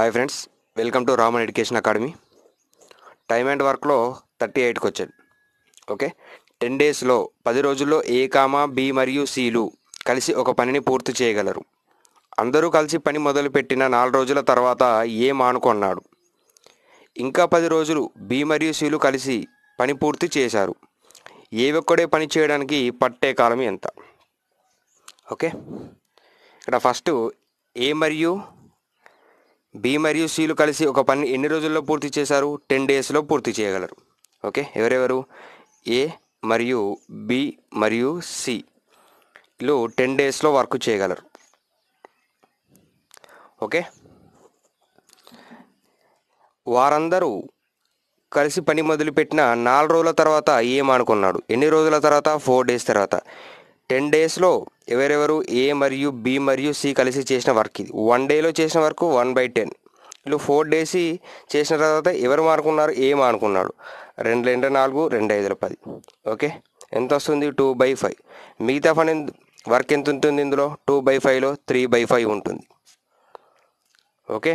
hi friends welcome to Raman education academy time and వర్క్లో thirty ఎయిట్కి వచ్చాడు ఓకే టెన్ డేస్లో పది రోజుల్లో ఏ కామా బి మరియు సిలు కలిసి ఒక పనిని పూర్తి చేయగలరు అందరూ కలిసి పని మొదలుపెట్టిన నాలుగు రోజుల తర్వాత ఏ మానుకున్నాడు ఇంకా పది రోజులు బి మరియు సిలు కలిసి పని పూర్తి చేశారు ఏ ఒక్కడే పని చేయడానికి పట్టే కాలం ఎంత ఓకే ఇక్కడ ఫస్ట్ ఏ మరియు బి మరియు సిలు కలిసి ఒక పని ఎన్ని రోజుల్లో పూర్తి చేశారు టెన్ డేస్లో పూర్తి చేయగలరు ఓకే ఎవరెవరు ఏ మరియు బి మరియు సిలు టెన్ డేస్లో వర్క్ చేయగలరు ఓకే వారందరూ కలిసి పని మొదలుపెట్టిన నాలుగు రోజుల తర్వాత ఏమనుకున్నాడు ఎన్ని రోజుల తర్వాత ఫోర్ డేస్ తర్వాత టెన్ డేస్లో ఎవరెవరు ఏ మరియు బి మరియు సి కలిసి చేసిన వర్క్ ఇది వన్ డేలో చేసిన వర్క్ వన్ బై టెన్ వీళ్ళు ఫోర్ డేస్ చేసిన తర్వాత ఎవరు మానుకున్నారు ఏ మానుకున్నాడు రెండు రెండు నాలుగు రెండు ఐదుల పది ఓకే ఎంత వస్తుంది టూ బై ఫైవ్ మిగతా పని వర్క్ ఎంత ఉంటుంది ఇందులో టూ బై ఫైవ్లో త్రీ బై ఫైవ్ ఉంటుంది ఓకే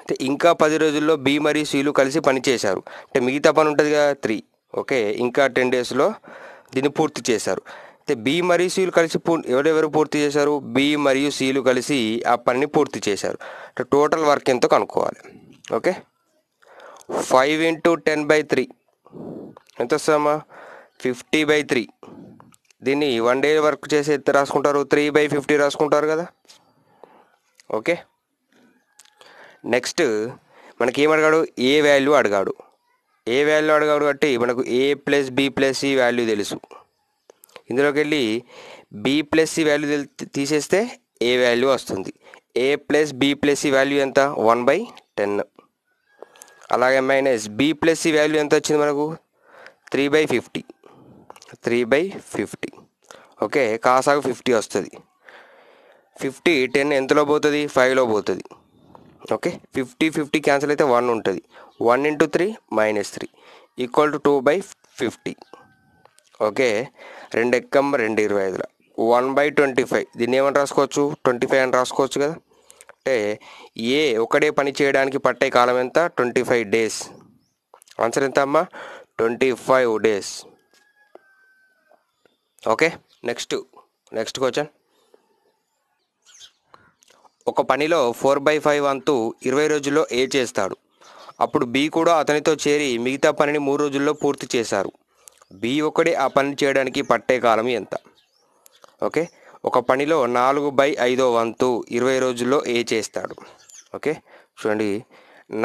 అయితే ఇంకా పది రోజుల్లో బి మరియు సిలు కలిసి పని చేశారు అంటే మిగతా పని ఉంటుంది కదా త్రీ ఓకే ఇంకా టెన్ డేస్లో దీన్ని పూర్తి చేశారు అయితే బి మరియు సీలు కలిసి ఎవరెవరు పూర్తి చేశారు బి మరియు సీలు కలిసి ఆ పనిని పూర్తి చేశారు టోటల్ వర్క్ ఎంతో కనుక్కోవాలి okay five into ten by three ఎంత వస్తుందమ్మా ఫిఫ్టీ బై త్రీ దీన్ని వన్ డే వర్క్ చేసి ఎంత రాసుకుంటారు త్రీ బై ఫిఫ్టీ రాసుకుంటారు కదా ఓకే నెక్స్ట్ మనకి ఏం అడిగాడు ఏ వాల్యూ అడిగాడు ఏ వాల్యూ అడిగాడు కాబట్టి మనకు ఏ ప్లస్ బి ప్లస్ ఈ వాల్యూ తెలుసు ఇందులోకి వెళ్ళి బీ ప్లస్ సి వాల్యూ తీసేస్తే ఏ వాల్యూ వస్తుంది A plus B plus C value ఎంత వన్ బై టెన్ అలాగే minus B plus C value ఎంత వచ్చింది మనకు three by fifty three by fifty okay కాసాకు ఫిఫ్టీ వస్తుంది ఫిఫ్టీ టెన్ ఎంతలో పోతుంది ఫైవ్లో పోతుంది ఓకే ఫిఫ్టీ ఫిఫ్టీ క్యాన్సిల్ అయితే వన్ ఉంటుంది one into three minus three equal to two by fifty okay రెండు ఎక్కం రెండు ఇరవై ఐదుల వన్ బై ట్వంటీ ఫైవ్ దీన్ని ఏమని రాసుకోవచ్చు ట్వంటీ ఫైవ్ అని రాసుకోవచ్చు కదా అంటే ఏ ఒకడే పని చేయడానికి పట్టే కాలం ఎంత ట్వంటీ ఫైవ్ డేస్ ఆన్సర్ ఎంత అమ్మా twenty five days okay next next question ఒక పనిలో ఫోర్ బై ఫైవ్ అంతు ఇరవై రోజుల్లో ఏ చేస్తాడు అప్పుడు బి కూడా అతనితో చేరి మిగతా పనిని మూడు రోజుల్లో పూర్తి చేశారు బి ఒకటి ఆ పని చేయడానికి పట్టే కాలం ఎంత ఓకే ఒక పనిలో నాలుగు బై ఐదో వంతు ఇరవై రోజుల్లో ఏ చేస్తాడు ఓకే చూడండి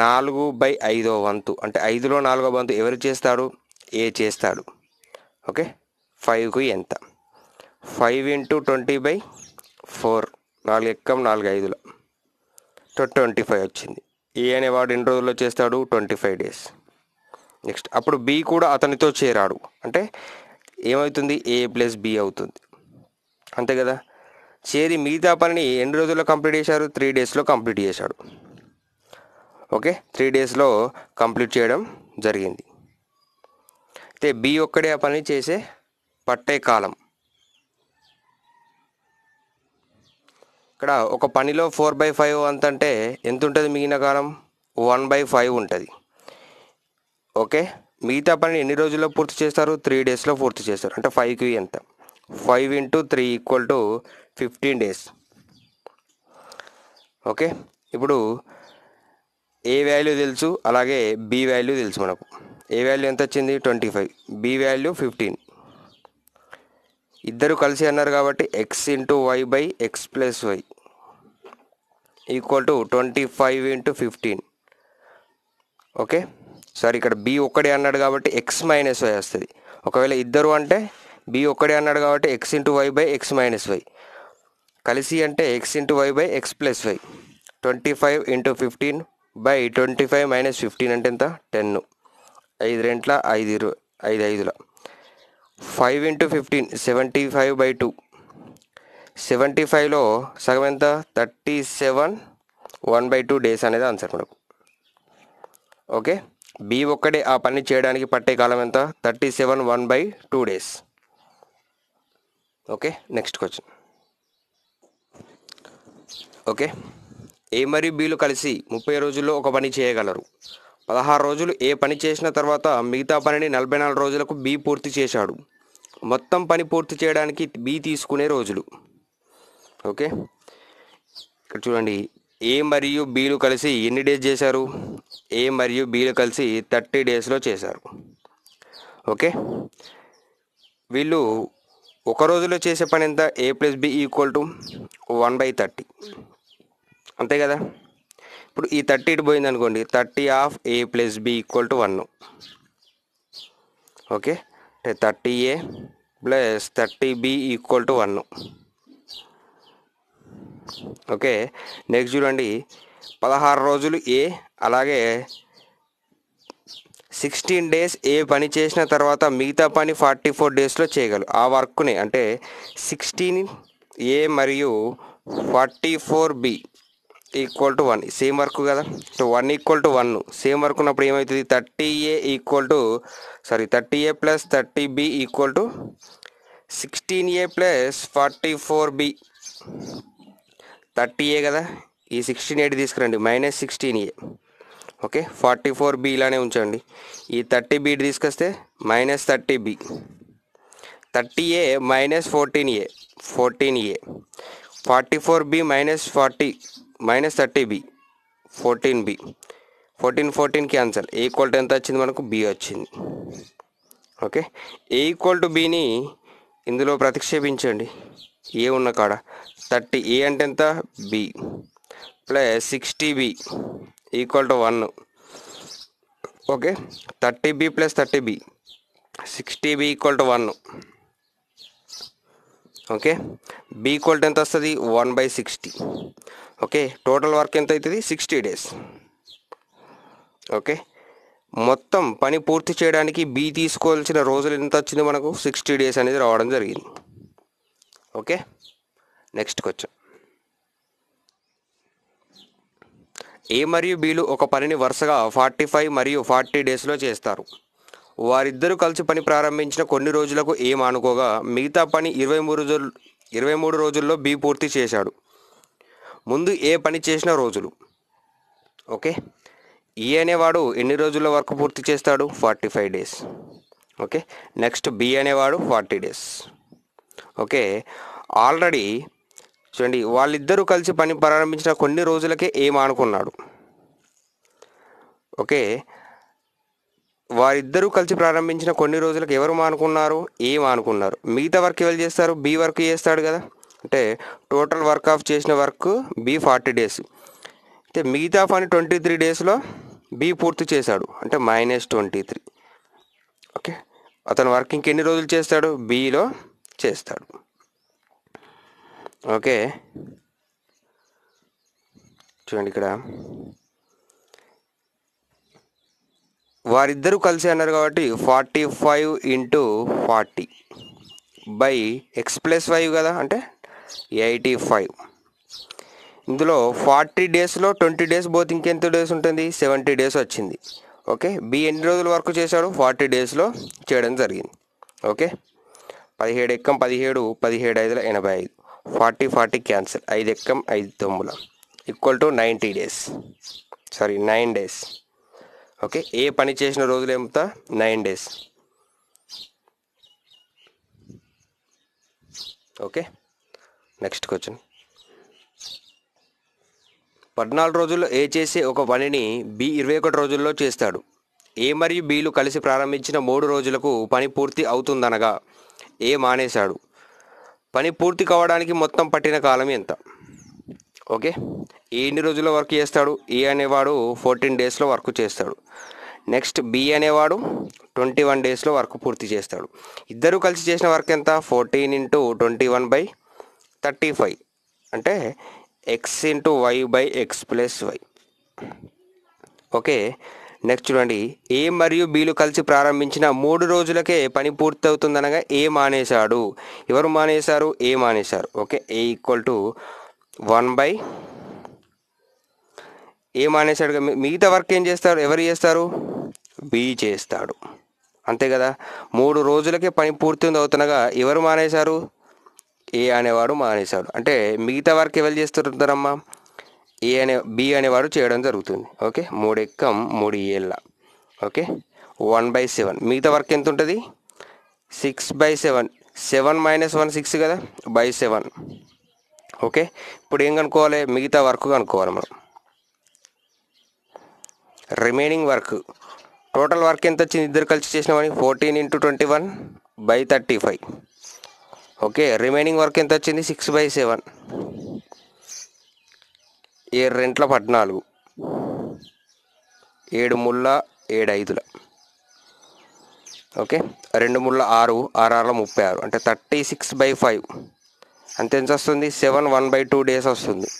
నాలుగు బై ఐదో వంతు అంటే ఐదులో నాలుగో వంతు ఎవరు చేస్తాడు ఏ చేస్తాడు ఓకే ఫైవ్కు ఎంత five into twenty by four నాలుగు ఎక్కం నాలుగు ఐదులో ట్వంటీ ఫైవ్ వచ్చింది ఏ అనేవాడు ఎన్ని రోజుల్లో చేస్తాడు ట్వంటీ ఫైవ్ డేస్ నెక్స్ట్ అప్పుడు బి కూడా అతనితో చేరాడు అంటే ఏమవుతుంది ఏ ప్లస్ బి అవుతుంది అంతే కదా చేరి మిగతా పనిని ఎన్ని రోజుల్లో కంప్లీట్ చేశారు త్రీ డేస్లో కంప్లీట్ చేశాడు ఓకే త్రీ డేస్లో కంప్లీట్ చేయడం జరిగింది అయితే బి ఒక్కడే ఆ పని చేసే పట్టే కాలం ఇక్కడ ఒక పనిలో ఫోర్ బై ఫైవ్ అంత అంటే ఎంత ఉంటుంది మిగిలిన కాలం వన్ బై ఫైవ్ ఉంటుంది ఓకే మిగతా పని ఎన్ని రోజుల్లో పూర్తి చేస్తారు త్రీ డేస్లో పూర్తి చేస్తారు అంటే ఫైవ్కి ఎంత five into three equal to fifteen days okay ఇప్పుడు ఏ వాల్యూ తెలుసు అలాగే బి వాల్యూ తెలుసు మనకు ఏ వాల్యూ ఎంత వచ్చింది twenty five B value fifteen ఇద్దరు కలిసి అన్నారు కాబట్టి x into y by x plus y equal to twenty five into fifteen okay sorry ఇక్కడ బి ఒక్కడే అన్నాడు కాబట్టి ఎక్స్ మైనస్ వై వస్తుంది ఒకవేళ ఇద్దరు అంటే బి ఒక్కడే అన్నాడు కాబట్టి x into y by x minus y కలిసి అంటే x into y by x plus y twenty five into fifteen by twenty five minus fifteen అంటే ఎంత టెన్ ఐదు రెంట్ల ఐదు ఐదు ఐదుల five into fifteen seventy five by two seventy ఫైవ్లో సగం ఎంత thirty seven one by two days అనేది ఆన్సర్ మనకు ఓకే బి ఒక్కడే ఆ పని చేయడానికి పట్టే కాలం ఎంత thirty seven one by two days okay next question okay A మరియు బీలు కలిసి ముప్పై రోజుల్లో ఒక పని చేయగలరు పదహారు రోజులు ఏ పని చేసిన తర్వాత మిగతా పనిని నలభై నాలుగు రోజులకు బి పూర్తి చేశాడు మొత్తం పని పూర్తి చేయడానికి బి తీసుకునే రోజులు ఓకే ఇక్కడ చూడండి ఏ మరియు బీలు కలిసి ఎన్ని డేస్ చేశారు ఏ మరియు బీలు కలిసి థర్టీ డేస్లో చేశారు ఓకే వీళ్ళు ఒక రోజులో చేసే పని ఎంత A plus B equal to one by thirty అంతే కదా ఇప్పుడు ఈ థర్టీ ఇటు పోయింది అనుకోండి thirty of A plus B equal to one okay అంటే thirty A plus thirty B equal to one okay next చూడండి పదహారు రోజులు ఏ అలాగే సిక్స్టీన్ డేస్ ఏ పని చేసిన తర్వాత మిగతా పని ఫార్టీ ఫోర్ డేస్లో చేయగలరు ఆ వర్క్ని అంటే సిక్స్టీన్ ఏ మరియు forty four B equal to one same work కదా so one equal to one same work ఉన్నప్పుడు ఏమవుతుంది thirty A equal to sorry thirty A plus thirty B equal to sixteen A plus forty four B thirty A కదా ఈ sixteen eight తీసుకురండి minus sixteen A okay forty four B ఇలానే ఉంచండి ఈ thirty బీటి తీసుకొస్తే minus thirty B thirty A minus fourteen A fourteen A forty four B minus forty minus thirty B fourteen B fourteen fourteen cancel equal to ఎంత వచ్చింది మనకు B వచ్చింది okay A equal to బిని ఇందులో ప్రతిక్షేపించండి A ఉన్న కాడ thirty A అంటే ఎంత B plus sixty B equal to one okay thirty B plus thirty B sixty B equal to one okay B equal to ఎంత వస్తుంది one by sixty okay total work ఎంత అవుతుంది sixty days okay మొత్తం పని పూర్తి చేయడానికి B తీసుకోవాల్సిన రోజులు ఎంత వచ్చింది మనకు సిక్స్టీ డేస్ అనేది రావడం జరిగింది ఓకే నెక్స్ట్ క్వశ్చన్ ఏ మరియు బీలు ఒక పనిని వరుసగా ఫార్టీ ఫైవ్ మరియు ఫార్టీ డేస్లో చేస్తారు వారిద్దరూ కలిసి పని ప్రారంభించిన కొన్ని రోజులకు ఏం అనుకోగా మిగతా పని ఇరవై మూడు రోజులు ఇరవై మూడు రోజుల్లో బి పూర్తి చేశాడు ముందు ఏ పని చేసిన రోజులు ఓకే ఈ అనేవాడు ఎన్ని రోజుల వరకు పూర్తి చేస్తాడు forty five days okay next B అనేవాడు ఫార్టీ డేస్ ఓకే ఆల్రెడీ చూడండి వాళ్ళిద్దరూ కలిసి పని ప్రారంభించిన కొన్ని రోజులకే ఏం అనుకున్నాడు ఓకే వారిద్దరూ కలిసి ప్రారంభించిన కొన్ని రోజులకు ఎవరు మానుకున్నారు ఏ మానుకున్నారు మిగతా వర్క్ ఎవరు చేస్తారు బి వర్క్ చేస్తాడు కదా అంటే టోటల్ వర్క్ ఆఫ్ చేసిన వర్క్ బి ఫార్టీ డేస్ అయితే మిగతా పని ట్వంటీ త్రీ డేస్లో బి పూర్తి చేశాడు అంటే మైనస్ ట్వంటీ త్రీ ఓకే అతను వర్కింగ్ ఎన్ని రోజులు చేస్తాడు బీలో చేస్తాడు ఓకే చూడండి ఇక్కడ వారిద్దరూ కలిసి అన్నారు కాబట్టి forty five into forty by x plus five కదా అంటే ఎయిటీ ఫైవ్ ఇందులో ఫార్టీ డేస్లో ట్వంటీ డేస్ పోతే ఇంకెంత డేస్ ఉంటుంది సెవెంటీ డేస్ వచ్చింది ఓకే బి ఎన్ని రోజుల వరకు చేశాడు ఫార్టీ డేస్లో చేయడం జరిగింది ఓకే పదిహేడు ఎక్కం పదిహేడు పదిహేడు ఐదుల ఎనభై ఐదు ఫార్టీ ఫార్టీ క్యాన్సిల్ ఐదు ఎక్కం ఐదు తొమ్ముల equal to ninety days sorry nine days okay A పని చేసిన రోజులు ఎంత nine days okay next question పద్నాలుగు రోజుల్లో ఏ చేసే ఒక పనిని బి ఇరవై ఒకటి రోజుల్లో చేస్తాడు ఏ మరియు బీలు కలిసి ప్రారంభించిన మూడు రోజులకు పని పూర్తి అవుతుందనగా ఏ మానేశాడు పని పూర్తి కావడానికి మొత్తం పట్టిన కాలం ఎంత ఓకే ఎన్ని రోజుల్లో వర్క్ చేస్తాడు ఏ అనేవాడు ఫోర్టీన్ డేస్లో వర్క్ చేస్తాడు నెక్స్ట్ బి అనేవాడు ట్వంటీ వన్ డేస్లో వర్క్ పూర్తి చేస్తాడు ఇద్దరు కలిసి చేసిన వర్క్ ఎంత fourteen into twenty one by thirty five అంటే x into y by x plus y okay next చూడండి ఏ మరియు బీలు కలిసి ప్రారంభించిన మూడు రోజులకే పని పూర్తవుతుందనగా ఏ మానేశాడు ఎవరు మానేశారు ఏ మానేశారు okay A equal to one by A మానేశాడు మిగతా వర్క్ ఏం చేస్తారు ఎవరు చేస్తారు బి చేస్తాడు అంతే కదా మూడు రోజులకే పని పూర్తి అవుతుండగా ఎవరు మానేశారు ఏ అనేవాడు మానేశాడు అంటే మిగతా వర్క్ ఎవరు చేస్తుంటారమ్మా ఏ అనే బి అనేవారు చేయడం జరుగుతుంది ఓకే మూడు ఎక్కం మూడు ఏళ్ళ ఓకే వన్ బై సెవెన్ మిగతా వర్క్ ఎంత ఉంటుంది six by seven seven minus one six కదా బై సెవెన్ ఓకే ఇప్పుడు ఏం కనుక్కోవాలి మిగతా వర్క్ కనుక్కోవాలి మనం రిమైనింగ్ వర్క్ టోటల్ వర్క్ ఎంత వచ్చింది ఇద్దరు కలిసి చేసినామని fourteen into twenty one by thirty five okay remaining work ఎంత వచ్చింది సిక్స్ బై సెవెన్ ఏడు రెంట్ల పద్నాలుగు ఏడు ముళ్ళ ఏడు ఐదుల ఓకే రెండు ముళ్ళ ఆరు ఆరు ముప్పై ఆరు అంటే థర్టీ సిక్స్ బై ఫైవ్ అంతే ఎంత వస్తుంది seven one by two days వస్తుంది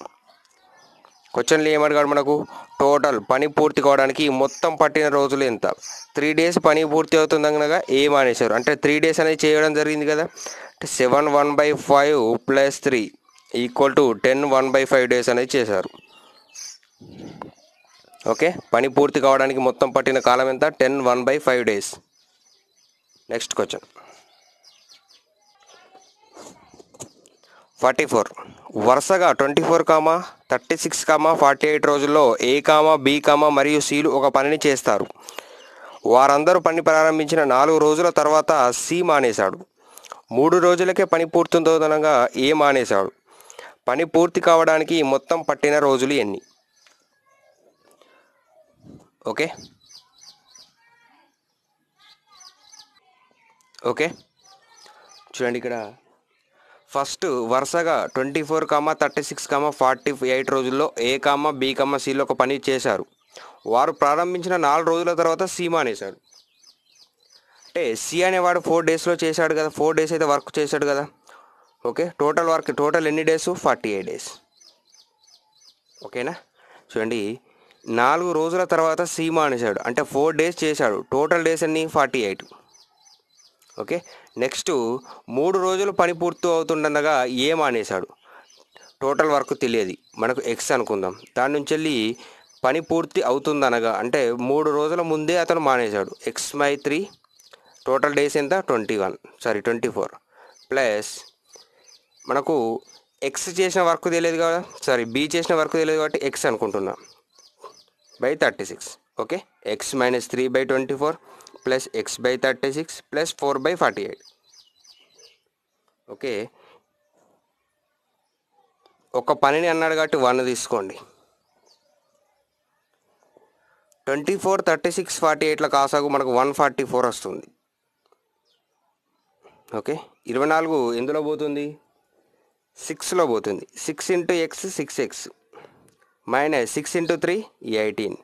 క్వశ్చన్లు ఏమడిగాడు మనకు టోటల్ పని పూర్తి కావడానికి మొత్తం పట్టిన రోజులు ఎంత త్రీ డేస్ పని పూర్తి అవుతుంది అనగా ఏ మానేశారు అంటే త్రీ డేస్ అనేది చేయడం జరిగింది కదా అంటే seven one by five plus three equal to ten one by five days అనేది చేశారు ఓకే పని పూర్తి కావడానికి మొత్తం పట్టిన కాలం ఎంత ten one by five days next question forty four వరుసగా twenty four comma thirty six comma forty eight రోజుల్లో ఏ కామా బి కామా మరియు సీలు ఒక పనిని చేస్తారు వారందరూ పని ప్రారంభించిన నాలుగు రోజుల తర్వాత సి మానేశాడు మూడు రోజులకే పని పూర్తి ఏ మానేశాడు పని పూర్తి కావడానికి మొత్తం పట్టిన రోజులు ఎన్ని ఓకే ఓకే చూడండి ఇక్కడ ఫస్ట్ వరుసగా twenty four comma thirty six comma forty eight రోజుల్లో ఏ కామా బి కామా సిలో ఒక పని చేశారు వారు ప్రారంభించిన నాలుగు రోజుల తర్వాత సి మానేశారు అంటే సి అనేవాడు ఫోర్ డేస్లో చేశాడు కదా ఫోర్ డేస్ అయితే వర్క్ చేశాడు కదా ఓకే టోటల్ వర్క్ టోటల్ ఎన్ని డేస్ ఫార్టీ ఎయిట్ డేస్ ఓకేనా చూడండి నాలుగు రోజుల తర్వాత సీమా అనేసాడు అంటే ఫోర్ డేస్ చేశాడు టోటల్ డేస్ అన్ని ఫార్టీ ఎయిట్ ఓకే నెక్స్ట్ మూడు రోజులు పని పూర్తి అవుతుండగా ఏం అనేసాడు టోటల్ వర్క్ తెలియదు మనకు ఎక్స్ అనుకుందాం దాని నుంచి వెళ్ళి పని పూర్తి అవుతుందనగా అంటే మూడు రోజుల ముందే అతను మానేశాడు ఎక్స్ మై త్రీ టోటల్ డేస్ ఎంత twenty one sorry twenty four plus మనకు ఎక్స్ చేసిన వర్క్ తెలియదు కదా సారీ బి చేసిన వర్క్ తెలియదు కాబట్టి ఎక్స్ అనుకుంటున్నా by thirty six okay X minus three by twenty four plus X by thirty six plus four by forty eight okay ఒక పనిని అన్నాడు కాబట్టి వన్ తీసుకోండి twenty four thirty six forty ఎయిట్లో కాసాగు మనకు వన్ ఫార్టీ ఫోర్ వస్తుంది ఓకే ఇరవై నాలుగు ఎందులో పోతుంది సిక్స్లో పోతుంది six into X six X minus six into three eighteen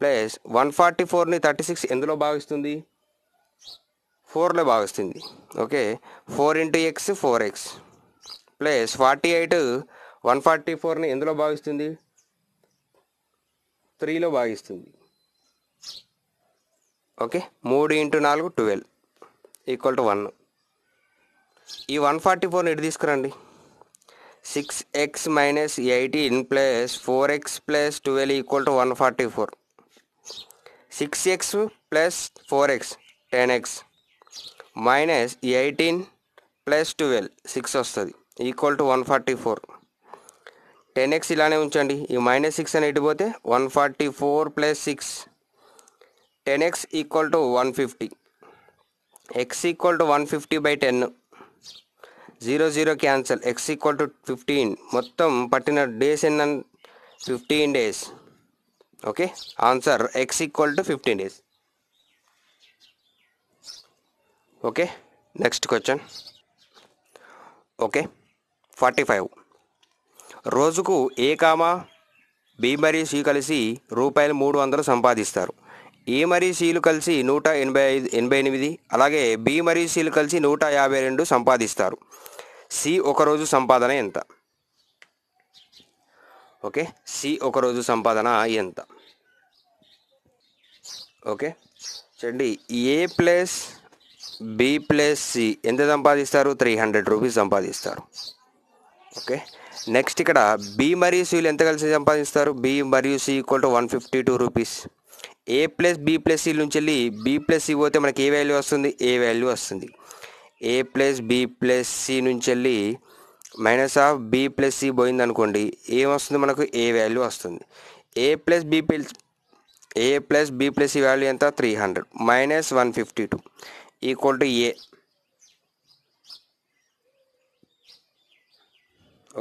plus one forty ఫోర్ని థర్టీ సిక్స్ ఎందులో భావిస్తుంది ఫోర్లో భావిస్తుంది okay four into X four X plus forty eight one forty ఫోర్ని ఎందులో భావిస్తుంది త్రీలో భావిస్తుంది ఓకే మూడు ఇంటూ నాలుగు ట్వెల్వ్ ఈక్వల్ టు వన్ ఈ వన్ ఫార్టీ ఫోర్ని ఇటు తీసుకురండి six X minus eighteen plus four X plus twelve equal to one forty four six X plus four X ten X minus eighteen plus twelve six వస్తుంది equal to one forty four ten X ఇలానే ఉంచండి ఈ minus six అని ఇటుపోతే one forty four plus six ten X equal to one fifty X equal to one fifty by ten zero zero cancel X equal to fifteen మొత్తం పట్టిన days ఎన్న fifteen days okay answer X equal to fifteen days okay next question okay forty five రోజుకు A comma B మరియు C కలిసి రూపాయలు మూడు వందలు సంపాదిస్తారు ఏ మరియు సీలు కలిసి నూట ఎనభై ఐదు ఎనభై ఎనిమిది అలాగే బి మరియు సీలు కలిసి నూట యాభై రెండు సంపాదిస్తారు సి ఒకరోజు సంపాదన ఎంత ఓకే సి ఒకరోజు సంపాదన ఎంత ఓకే చండి A plus B plus C ఎంత సంపాదిస్తారు త్రీ హండ్రెడ్ రూపీస్ సంపాదిస్తారు ఓకే నెక్స్ట్ ఇక్కడ బి మరియు సిలు ఎంత కలిసి సంపాదిస్తారు బి మరియు C equal to one fifty two rupees A plus B plus C నుంచి వెళ్ళి బి ప్లస్ సి పోతే మనకి ఏ వాల్యూ వస్తుంది ఏ వాల్యూ వస్తుంది A plus B plus C నుంచి వెళ్ళి minus of B plus C పోయింది అనుకోండి ఏమొస్తుంది మనకు ఏ వాల్యూ వస్తుంది A plus B plus A plus B plus C value ఎంత three hundred minus one fifty two equal to A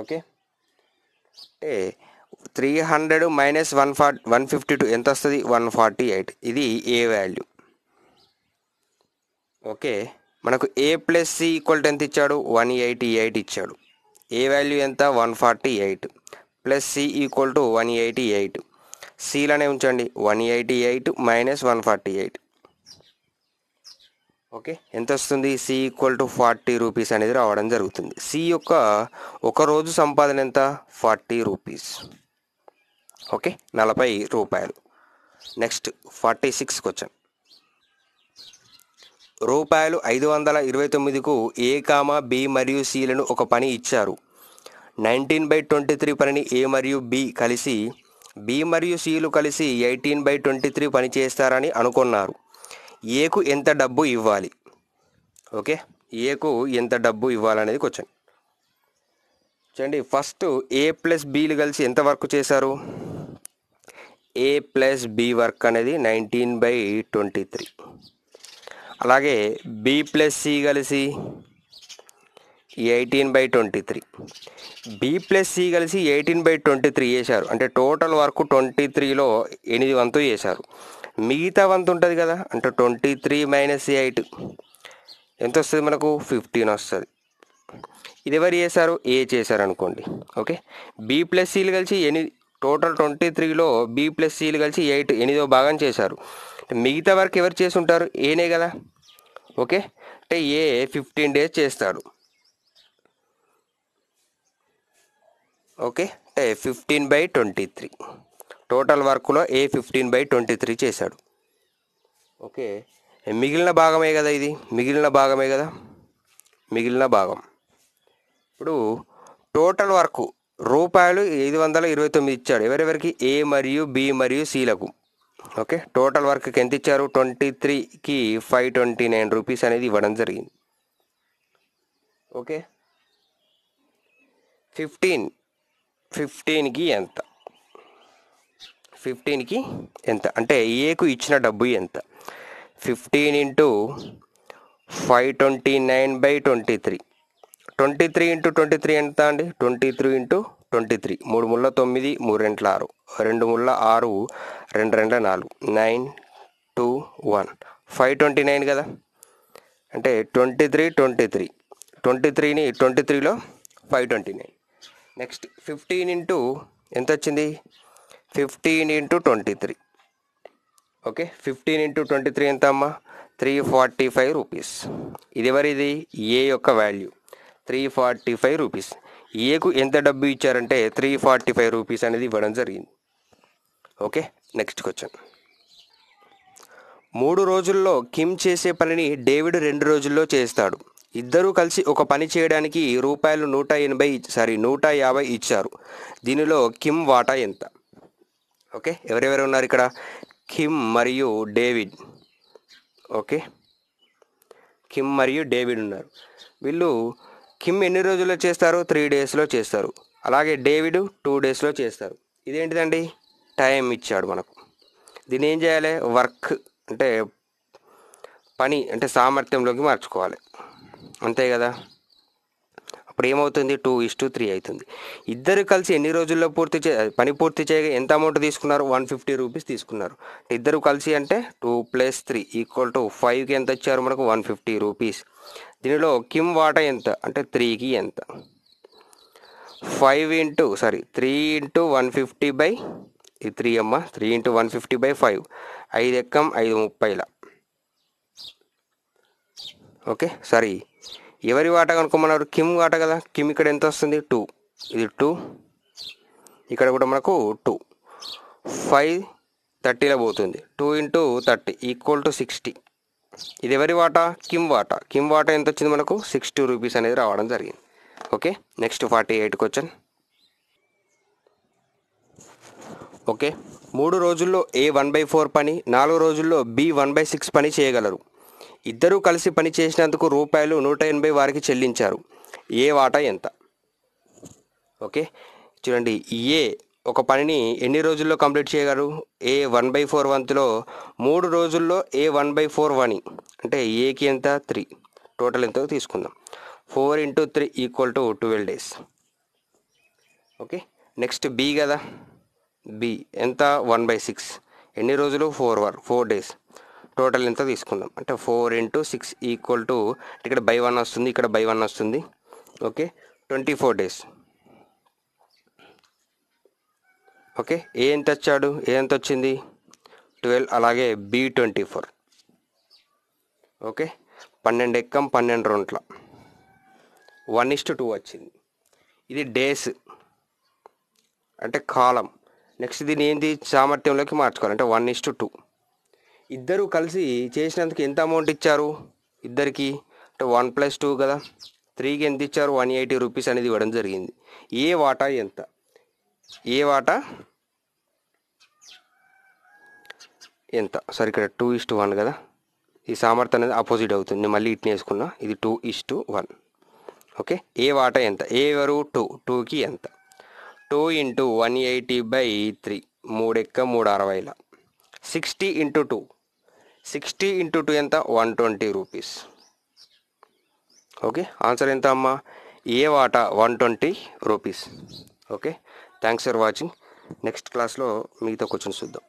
okay అంటే three hundred minus one forty one fifty two ఎంత వస్తుంది one forty eight ఇది ఏ value okay మనకు A plus C equal tenth ఇచ్చాడు one eighty eight ఇచ్చాడు A value ఎంత one forty eight plus C equal to one eighty eight సిలోనే ఉంచండి one eighty eight minus one forty eight okay ఎంత వస్తుంది C equal to forty rupees అనేది రావడం జరుగుతుంది సి యొక్క ఒక రోజు సంపాదన ఎంత ఫార్టీ రూపీస్ ఓకే నలభై రూపాయలు నెక్స్ట్ ఫార్టీ సిక్స్ వచ్చాను రూపాయలు ఐదు వందల ఇరవై తొమ్మిదికు ఏ కామా బి మరియు సిలను ఒక పని ఇచ్చారు నైన్టీన్ బై ట్వంటీ త్రీ పనిని ఏ మరియు బి కలిసి బి మరియు సిలు కలిసి ఎయిటీన్ బై ట్వంటీ త్రీ పని చేస్తారని అనుకున్నారు ఏకు ఎంత డబ్బు ఇవ్వాలి ఓకే ఏకు ఎంత డబ్బు ఇవ్వాలనేది క్వశ్చన్ చూడండి ఫస్ట్ ఏ ప్లస్ బీలు కలిసి ఎంత వర్క్ చేశారు ఏ ప్లస్ బి వర్క్ అనేది నైన్టీన్ బై ట్వంటీ త్రీ అలాగే బి ప్లస్ సి కలిసి eighteen by twenty three B plus C కలిసి ఎయిటీన్ బై ట్వంటీ త్రీ చేశారు అంటే టోటల్ వర్క్ ట్వంటీ త్రీలో ఎనిమిది వంతు చేశారు మిగతా వంత ఉంటుంది కదా అంటే ట్వంటీ త్రీ మైనస్ ఎయిట్ ఎంత వస్తుంది మనకు ఫిఫ్టీన్ వస్తుంది ఇది ఎవరు చేశారు ఏ చేశారు అనుకోండి ఓకే బి ప్లస్ సీలు కలిసి ఎని టోటల్ ట్వంటీ త్రీలో బి ప్లస్ సీలు కలిసి ఎయిట్ ఎనిమిదో భాగం చేశారు మిగతా వరకు ఎవరు చేసి ఉంటారు ఏనే కదా ఓకే అంటే ఏ ఫిఫ్టీన్ డేస్ చేస్తారు ఓకే అంటే fifteen by twenty three total వర్క్లో A fifteen by twenty three చేశాడు ఓకే మిగిలిన భాగమే కదా ఇది మిగిలిన భాగమే కదా మిగిలిన భాగం ఇప్పుడు టోటల్ వర్క్ రూపాయలు ఐదు వందల ఇరవై తొమ్మిది ఇచ్చాడు ఎవరెవరికి ఏ మరియు బి మరియు సిలకు ఓకే టోటల్ వర్క్కి ఎంత ఇచ్చారు ట్వంటీ త్రీకి ఫైవ్ ట్వంటీ నైన్ రూపీస్ అనేది ఇవ్వడం జరిగింది ఓకే ఫిఫ్టీన్ ఫిఫ్టీన్కి ఎంత ఫిఫ్టీన్కి ఎంత అంటే ఏకు ఇచ్చిన డబ్బు ఎంత fifteen into five twenty nine by twenty three twenty three into twenty three ఎంత అండి twenty three into twenty three మూడు ముళ్ళ తొమ్మిది మూడు రెంట్ల ఆరు రెండు ముళ్ళ ఆరు రెండు రెండు నాలుగు nine two one five twenty nine కదా అంటే twenty three twenty three twenty త్రీని ట్వంటీ త్రీలో five twenty nine next fifteen into ఎంత వచ్చింది fifteen into twenty three okay fifteen into twenty three ఎంత అమ్మా త్రీ ఫార్టీ ఫైవ్ రూపీస్ ఇది ఎవరిది ఏ యొక్క value three forty five rupees ఏకు e ఎంత డబ్బు ఇచ్చారంటే త్రీ ఫార్టీ ఫైవ్ రూపీస్ అనేది ఇవ్వడం జరిగింది ఓకే నెక్స్ట్ క్వశ్చన్ మూడు రోజుల్లో కిమ్ చేసే పనిని డేవిడ్ రెండు రోజుల్లో చేస్తాడు ఇద్దరూ కలిసి ఒక పని చేయడానికి రూపాయలు నూట ఎనభై సారీ నూట యాభై ఇచ్చారు దీనిలో కిమ్ వాటా ఎంత ఓకే ఎవరెవరు ఉన్నారు ఇక్కడ కిమ్ మరియు డేవిడ్ ఓకే కిమ్ మరియు డేవిడ్ ఉన్నారు వీళ్ళు కిమ్ ఎన్ని రోజుల్లో చేస్తారు త్రీ డేస్లో చేస్తారు అలాగే డేవిడ్ టూ డేస్లో చేస్తారు ఇదేంటిదండి టైం ఇచ్చాడు మనకు దీన్ని ఏం చేయాలి వర్క్ అంటే పని అంటే సామర్థ్యంలోకి మార్చుకోవాలి అంతే కదా అప్పుడు ఏమవుతుంది టూ ఇస్ టు త్రీ అవుతుంది ఇద్దరు కలిసి ఎన్ని రోజుల్లో పూర్తి చే పని పూర్తి చేయగా ఎంత అమౌంట్ తీసుకున్నారు వన్ ఫిఫ్టీ రూపీస్ తీసుకున్నారు ఇద్దరు కలిసి అంటే two plus three equal to ఫైవ్కి ఎంత ఇచ్చారు మనకు వన్ ఫిఫ్టీ రూపీస్ దీనిలో కిమ్ వాటా ఎంత అంటే త్రీకి ఎంత five into sorry three into one fifty by ఇది త్రీ అమ్మ three into one fifty by five ఐదు ఎక్కం ఐదు ముప్పైల ఓకే సారీ ఎవరి వాట కనుక్కోమన్నారు కిమ్ వాట కదా కిమ్ ఇక్కడ ఎంత వస్తుంది టూ ఇది టూ ఇక్కడ కూడా మనకు టూ ఫైవ్ థర్టీలో పోతుంది two into thirty equal to sixty ఇది ఎవరి వాటా కిమ్ వాటా కిమ్ వాటా ఎంత వచ్చింది మనకు సిక్స్టీ రూపీస్ అనేది రావడం జరిగింది okay next forty eight question okay మూడు రోజుల్లో ఏ వన్ బై ఫోర్ పని నాలుగు రోజుల్లో బి వన్ బై సిక్స్ పని చేయగలరు ఇద్దరూ కలిసి పనిచేసినందుకు రూపాయలు నూట ఎనభై వారికి చెల్లించారు ఏ వాటా ఎంత ఓకే చూడండి ఏ ఒక పనిని ఎన్ని రోజుల్లో కంప్లీట్ చేయగలరు ఏ వన్ బై ఫోర్ వంత్లో మూడు రోజుల్లో A one by four one అంటే ఏకి ఎంత త్రీ టోటల్ ఎంతో తీసుకుందాం four into three equal to twelve days okay next B కదా బి ఎంత వన్ బై సిక్స్ ఎన్ని రోజులు ఫోర్ వర్ ఫోర్ డేస్ టోటల్ ఎంత తీసుకుందాం అంటే four into six equal to ఇక్కడ బై వన్ వస్తుంది ఇక్కడ బై వన్ వస్తుంది okay twenty four days okay A ఎంత వచ్చాడు ఏ ఎంత వచ్చింది ట్వెల్వ్ అలాగే బి ట్వంటీ ఫోర్ ఓకే పన్నెండు ఎక్కం పన్నెండు రౌండ్ల వన్ ఇస్ట్ టూ వచ్చింది ఇది డేస్ అంటే కాలం నెక్స్ట్ దీన్ని ఏంది సామర్థ్యంలోకి మార్చుకోవాలి అంటే వన్ ఇస్ టు టూ ఇద్దరు కలిసి చేసినందుకు ఎంత అమౌంట్ ఇచ్చారు ఇద్దరికి అంటే వన్ ప్లస్ టూ కదా త్రీకి ఎంత ఇచ్చారు వన్ ఎయిటీ రూపీస్ అనేది ఇవ్వడం జరిగింది ఏ వాటా ఎంత ఏ వాటా ఎంత సరే ఇక్కడ టూ ఇస్ట్ వన్ కదా ఈ సామర్థ్యం అనేది ఆపోజిట్ అవుతుంది నేను మళ్ళీ ఇట్ని వేసుకున్నా ఇది two is to one okay A వాటా ఎంత ఏ వరు టూ టూకి ఎంత two into one eighty by three మూడెక్క మూడు అరవైల sixty into two sixty into two ఎంత one twenty rupees okay answer ఎంత అమ్మా ఏ వాట one twenty rupees okay thanks for watching next క్లాస్లో మిగతా క్వశ్చన్స్ చూద్దాం